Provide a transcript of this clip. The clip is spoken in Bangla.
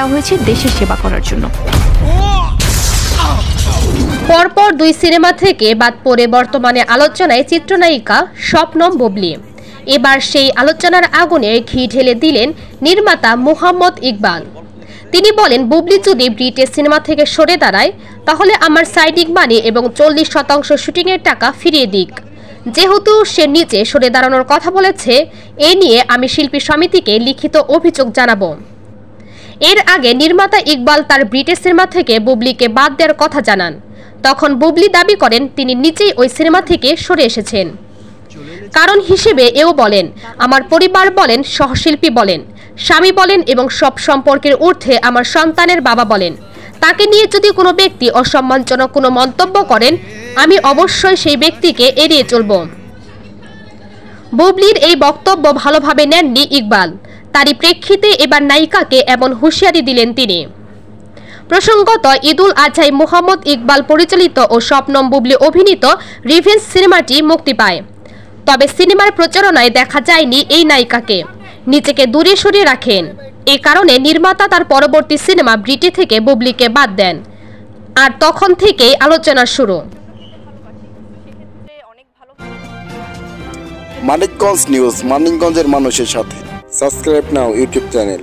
দেওয়া হয়েছে দেশের সেবা করার জন্য পরপর দুই সিনেমা থেকে বাদ পড়ে বর্তমানে আলোচনায় চিত্রনায়িকা স্বপ্নম ববলি এবার সেই আলোচনার আগুনে ঘি ঢেলে দিলেন নির্মাতা মুহাম্মদ ইকবাল তিনি বলেন বুবলি যদি ব্রিটে সিনেমা থেকে সরে দাঁড়ায় তাহলে আমার সাইডিক মানি এবং চল্লিশ শতাংশ শুটিংয়ের টাকা ফিরিয়ে দিক যেহেতু সে নিচে সরে দাঁড়ানোর কথা বলেছে এ নিয়ে আমি শিল্পী সমিতিকে লিখিত অভিযোগ জানাবো এর আগে নির্মাতা ইকবাল তার ব্রিটিশ সিনেমা থেকে বুবলিকে বাদ দেওয়ার কথা জানান তখন বুবলি দাবি করেন তিনি নিজেই ওই সিনেমা থেকে সরে এসেছেন কারণ হিসেবে এও বলেন আমার পরিবার বলেন সহশিল্পী বলেন স্বামী বলেন এবং সব সম্পর্কের ঊর্ধ্বে আমার সন্তানের বাবা বলেন তাকে নিয়ে যদি কোনো ব্যক্তি অসম্মানজনক কোনো মন্তব্য করেন আমি অবশ্যই সেই ব্যক্তিকে এড়িয়ে চলব বুবলির এই বক্তব্য ভালোভাবে নেননি ইকবাল তারই প্রেক্ষিতে এবার নায়িকাকে এমন হুঁশিয়ারি দিলেন তিনি প্রসঙ্গত ঈদুল আজহাই মোহাম্মদ ইকবাল পরিচালিত ও স্বপ্নম বুবলি অভিনীত রিভেন্স সিনেমাটি মুক্তি পায় তবে সিনেমার প্রচারণায় দেখা যায়নি এই নায়িকাকে নিজেকে দূরে সরিয়ে রাখেন এ কারণে নির্মাতা তার পরবর্তী সিনেমা ব্রিটি থেকে বুবলিকে বাদ দেন আর তখন থেকেই আলোচনা শুরু মানিকগঞ্জ নিউজ মানিকগঞ্জের মানুষের সাথে সাবস্ক্রাইব নাও ইউটিউব চ্যানেল